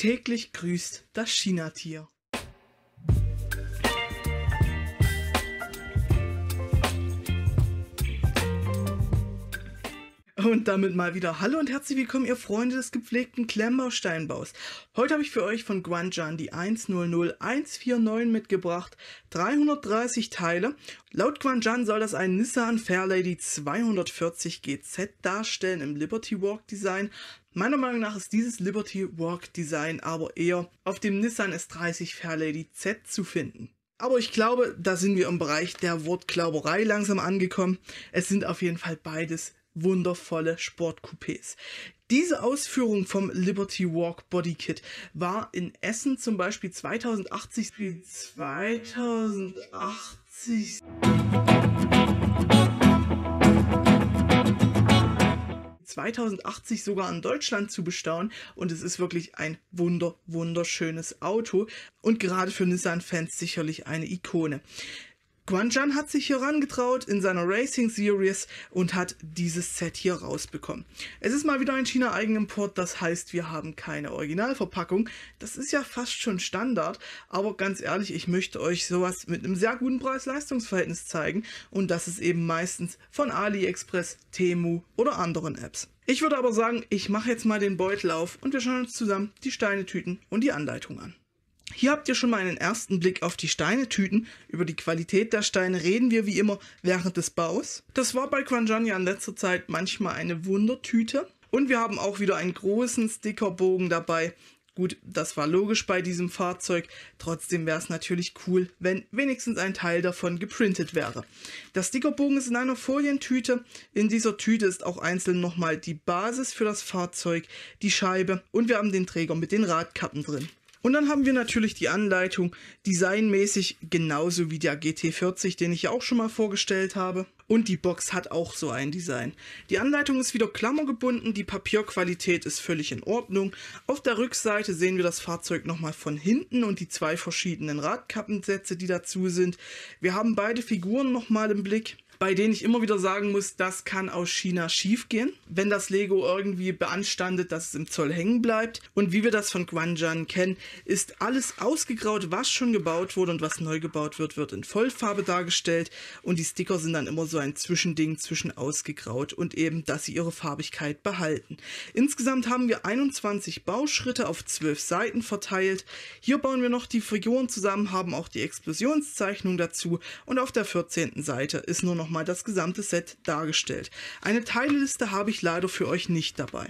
Täglich grüßt das Chinatier. Und damit mal wieder Hallo und herzlich willkommen, ihr Freunde des gepflegten Klemmbausteinbaus. Heute habe ich für euch von Guanjan die 100149 mitgebracht, 330 Teile. Laut Guanjan soll das ein Nissan Fairlady 240 GZ darstellen im Liberty Walk Design. Meiner Meinung nach ist dieses Liberty Walk Design aber eher auf dem Nissan S30 Fairlady Z zu finden. Aber ich glaube, da sind wir im Bereich der Wortklauberei langsam angekommen. Es sind auf jeden Fall beides wundervolle Sportcoupés. Diese Ausführung vom Liberty Walk Body Kit war in Essen zum Beispiel 2080 2080 2080 sogar in Deutschland zu bestaunen und es ist wirklich ein wunder wunderschönes Auto und gerade für Nissan Fans sicherlich eine Ikone. Guanjan hat sich hier herangetraut in seiner Racing Series und hat dieses Set hier rausbekommen. Es ist mal wieder ein China-Eigenimport, das heißt, wir haben keine Originalverpackung. Das ist ja fast schon Standard, aber ganz ehrlich, ich möchte euch sowas mit einem sehr guten Preis-Leistungs-Verhältnis zeigen und das ist eben meistens von AliExpress, Temu oder anderen Apps. Ich würde aber sagen, ich mache jetzt mal den Beutel auf und wir schauen uns zusammen die Steinetüten und die Anleitung an. Hier habt ihr schon mal einen ersten Blick auf die Steinetüten. Über die Qualität der Steine reden wir wie immer während des Baus. Das war bei Quanjania in letzter Zeit manchmal eine Wundertüte. Und wir haben auch wieder einen großen Stickerbogen dabei. Gut, das war logisch bei diesem Fahrzeug, trotzdem wäre es natürlich cool, wenn wenigstens ein Teil davon geprintet wäre. Der Stickerbogen ist in einer Folientüte. In dieser Tüte ist auch einzeln nochmal die Basis für das Fahrzeug, die Scheibe und wir haben den Träger mit den Radkappen drin. Und dann haben wir natürlich die Anleitung, designmäßig genauso wie der GT40, den ich ja auch schon mal vorgestellt habe. Und die Box hat auch so ein Design. Die Anleitung ist wieder klammergebunden, die Papierqualität ist völlig in Ordnung. Auf der Rückseite sehen wir das Fahrzeug nochmal von hinten und die zwei verschiedenen Radkappensätze, die dazu sind. Wir haben beide Figuren nochmal im Blick bei denen ich immer wieder sagen muss, das kann aus China schief gehen, wenn das Lego irgendwie beanstandet, dass es im Zoll hängen bleibt. Und wie wir das von Guanjan kennen, ist alles ausgegraut, was schon gebaut wurde und was neu gebaut wird, wird in Vollfarbe dargestellt. Und die Sticker sind dann immer so ein Zwischending zwischen ausgegraut und eben, dass sie ihre Farbigkeit behalten. Insgesamt haben wir 21 Bauschritte auf 12 Seiten verteilt. Hier bauen wir noch die Figuren zusammen, haben auch die Explosionszeichnung dazu und auf der 14. Seite ist nur noch nochmal das gesamte Set dargestellt. Eine Teilliste habe ich leider für euch nicht dabei.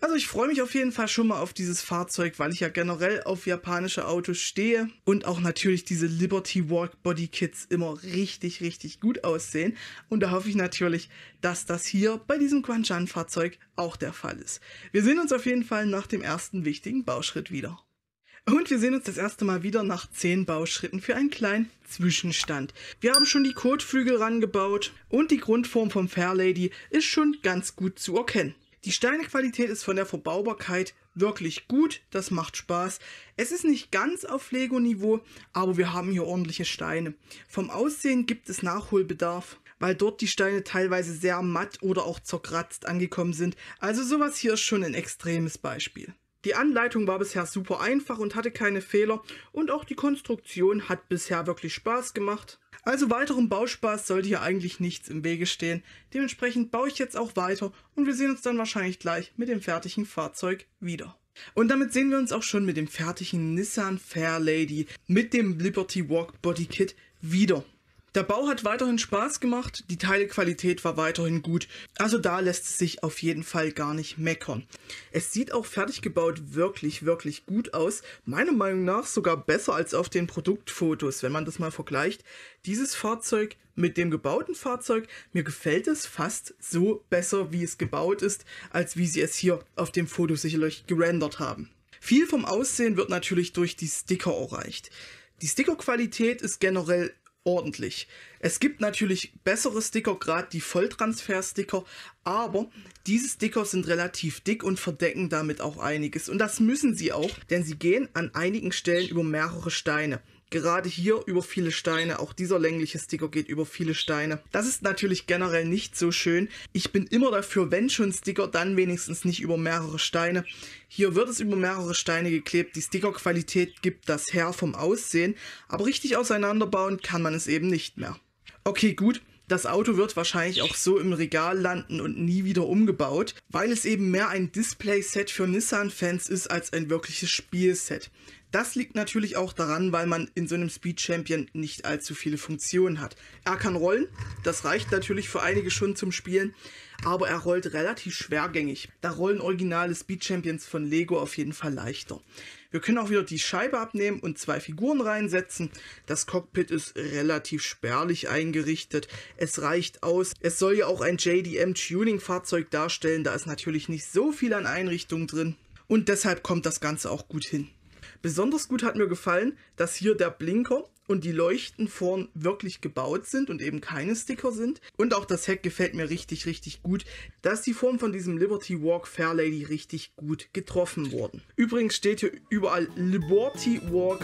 Also ich freue mich auf jeden Fall schon mal auf dieses Fahrzeug, weil ich ja generell auf japanische Autos stehe und auch natürlich diese Liberty Walk Body Kits immer richtig, richtig gut aussehen. Und da hoffe ich natürlich, dass das hier bei diesem Quanshan Fahrzeug auch der Fall ist. Wir sehen uns auf jeden Fall nach dem ersten wichtigen Bauschritt wieder. Und wir sehen uns das erste Mal wieder nach 10 Bauschritten für einen kleinen Zwischenstand. Wir haben schon die Kotflügel rangebaut und die Grundform vom Fairlady ist schon ganz gut zu erkennen. Die Steinequalität ist von der Verbaubarkeit wirklich gut, das macht Spaß. Es ist nicht ganz auf Lego-Niveau, aber wir haben hier ordentliche Steine. Vom Aussehen gibt es Nachholbedarf, weil dort die Steine teilweise sehr matt oder auch zerkratzt angekommen sind. Also sowas hier ist schon ein extremes Beispiel. Die Anleitung war bisher super einfach und hatte keine Fehler und auch die Konstruktion hat bisher wirklich Spaß gemacht. Also weiterem Bauspaß sollte hier eigentlich nichts im Wege stehen. Dementsprechend baue ich jetzt auch weiter und wir sehen uns dann wahrscheinlich gleich mit dem fertigen Fahrzeug wieder. Und damit sehen wir uns auch schon mit dem fertigen Nissan Fair Lady mit dem Liberty Walk Body Kit wieder. Der Bau hat weiterhin Spaß gemacht, die Teilequalität war weiterhin gut, also da lässt es sich auf jeden Fall gar nicht meckern. Es sieht auch fertig gebaut wirklich, wirklich gut aus, meiner Meinung nach sogar besser als auf den Produktfotos, wenn man das mal vergleicht. Dieses Fahrzeug mit dem gebauten Fahrzeug, mir gefällt es fast so besser, wie es gebaut ist, als wie sie es hier auf dem Foto sicherlich gerendert haben. Viel vom Aussehen wird natürlich durch die Sticker erreicht. Die Stickerqualität ist generell ordentlich. Es gibt natürlich bessere Sticker, gerade die Volltransfer-Sticker, aber diese Sticker sind relativ dick und verdecken damit auch einiges. Und das müssen sie auch, denn sie gehen an einigen Stellen über mehrere Steine. Gerade hier über viele Steine. Auch dieser längliche Sticker geht über viele Steine. Das ist natürlich generell nicht so schön. Ich bin immer dafür, wenn schon Sticker, dann wenigstens nicht über mehrere Steine. Hier wird es über mehrere Steine geklebt. Die Stickerqualität gibt das her vom Aussehen. Aber richtig auseinanderbauen kann man es eben nicht mehr. Okay, gut. Das Auto wird wahrscheinlich auch so im Regal landen und nie wieder umgebaut, weil es eben mehr ein Display-Set für Nissan-Fans ist als ein wirkliches Spielset. Das liegt natürlich auch daran, weil man in so einem Speed Champion nicht allzu viele Funktionen hat. Er kann rollen, das reicht natürlich für einige schon zum Spielen, aber er rollt relativ schwergängig. Da rollen originale Speed Champions von Lego auf jeden Fall leichter. Wir können auch wieder die Scheibe abnehmen und zwei Figuren reinsetzen. Das Cockpit ist relativ spärlich eingerichtet. Es reicht aus. Es soll ja auch ein JDM Tuning Fahrzeug darstellen. Da ist natürlich nicht so viel an Einrichtungen drin. Und deshalb kommt das Ganze auch gut hin. Besonders gut hat mir gefallen, dass hier der Blinker und die Leuchten vorn wirklich gebaut sind und eben keine Sticker sind. Und auch das Heck gefällt mir richtig, richtig gut. Da ist die Form von diesem Liberty Walk Fairlady richtig gut getroffen worden. Übrigens steht hier überall Liberty Walk.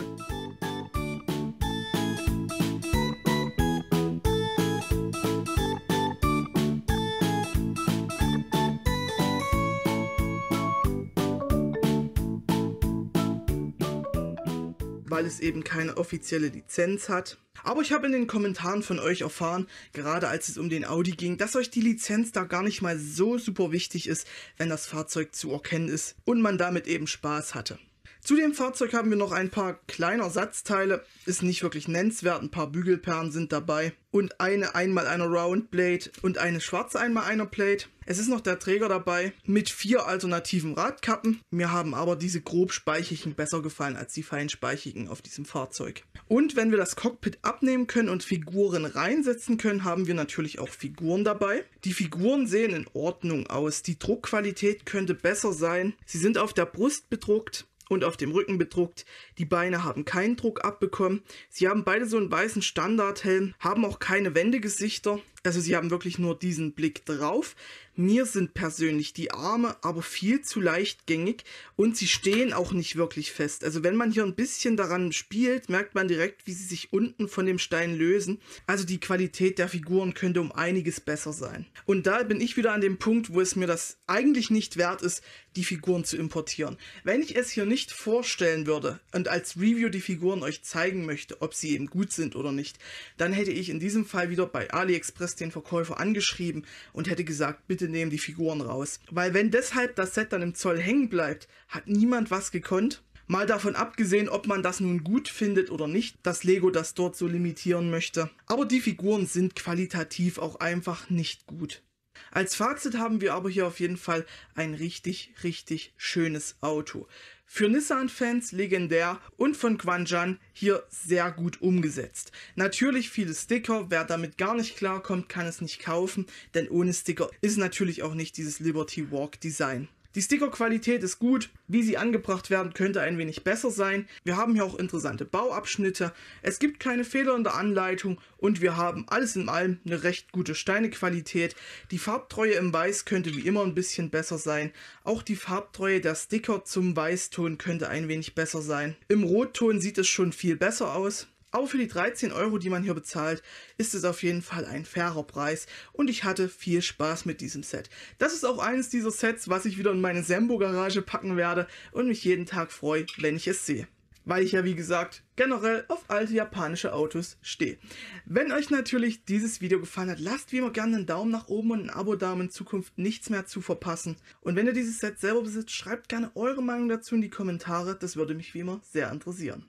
weil es eben keine offizielle Lizenz hat. Aber ich habe in den Kommentaren von euch erfahren, gerade als es um den Audi ging, dass euch die Lizenz da gar nicht mal so super wichtig ist, wenn das Fahrzeug zu erkennen ist und man damit eben Spaß hatte. Zu dem Fahrzeug haben wir noch ein paar kleine Ersatzteile, ist nicht wirklich nennenswert, ein paar Bügelperlen sind dabei und eine einmal einer Roundblade und eine schwarze einmal einer Plate. Es ist noch der Träger dabei mit vier alternativen Radkappen. Mir haben aber diese grobspeichigen besser gefallen als die feinspeichigen auf diesem Fahrzeug. Und wenn wir das Cockpit abnehmen können und Figuren reinsetzen können, haben wir natürlich auch Figuren dabei. Die Figuren sehen in Ordnung aus. Die Druckqualität könnte besser sein. Sie sind auf der Brust bedruckt und auf dem Rücken bedruckt. Die Beine haben keinen Druck abbekommen. Sie haben beide so einen weißen Standardhelm, haben auch keine Wendegesichter. Also sie haben wirklich nur diesen Blick drauf. Mir sind persönlich die Arme aber viel zu leichtgängig und sie stehen auch nicht wirklich fest. Also wenn man hier ein bisschen daran spielt, merkt man direkt, wie sie sich unten von dem Stein lösen. Also die Qualität der Figuren könnte um einiges besser sein. Und da bin ich wieder an dem Punkt, wo es mir das eigentlich nicht wert ist, die Figuren zu importieren. Wenn ich es hier nicht vorstellen würde und als Review die Figuren euch zeigen möchte, ob sie eben gut sind oder nicht, dann hätte ich in diesem Fall wieder bei AliExpress den Verkäufer angeschrieben und hätte gesagt, bitte nehmen die Figuren raus. Weil wenn deshalb das Set dann im Zoll hängen bleibt, hat niemand was gekonnt. Mal davon abgesehen, ob man das nun gut findet oder nicht, dass Lego das dort so limitieren möchte. Aber die Figuren sind qualitativ auch einfach nicht gut. Als Fazit haben wir aber hier auf jeden Fall ein richtig, richtig schönes Auto. Für Nissan-Fans legendär und von Quanjan hier sehr gut umgesetzt. Natürlich viele Sticker, wer damit gar nicht klarkommt, kann es nicht kaufen, denn ohne Sticker ist natürlich auch nicht dieses Liberty Walk Design. Die Stickerqualität ist gut, wie sie angebracht werden, könnte ein wenig besser sein. Wir haben hier auch interessante Bauabschnitte, es gibt keine Fehler in der Anleitung und wir haben alles in allem eine recht gute Steinequalität. Die Farbtreue im Weiß könnte wie immer ein bisschen besser sein. Auch die Farbtreue der Sticker zum Weißton könnte ein wenig besser sein. Im Rotton sieht es schon viel besser aus. Aber für die 13 Euro, die man hier bezahlt, ist es auf jeden Fall ein fairer Preis und ich hatte viel Spaß mit diesem Set. Das ist auch eines dieser Sets, was ich wieder in meine Sembo-Garage packen werde und mich jeden Tag freue, wenn ich es sehe weil ich ja wie gesagt generell auf alte japanische Autos stehe. Wenn euch natürlich dieses Video gefallen hat, lasst wie immer gerne einen Daumen nach oben und ein Abo da, um in Zukunft nichts mehr zu verpassen. Und wenn ihr dieses Set selber besitzt, schreibt gerne eure Meinung dazu in die Kommentare, das würde mich wie immer sehr interessieren.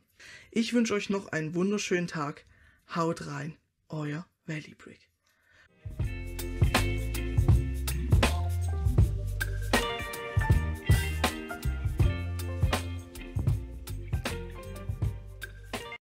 Ich wünsche euch noch einen wunderschönen Tag. Haut rein, euer Valley Brick.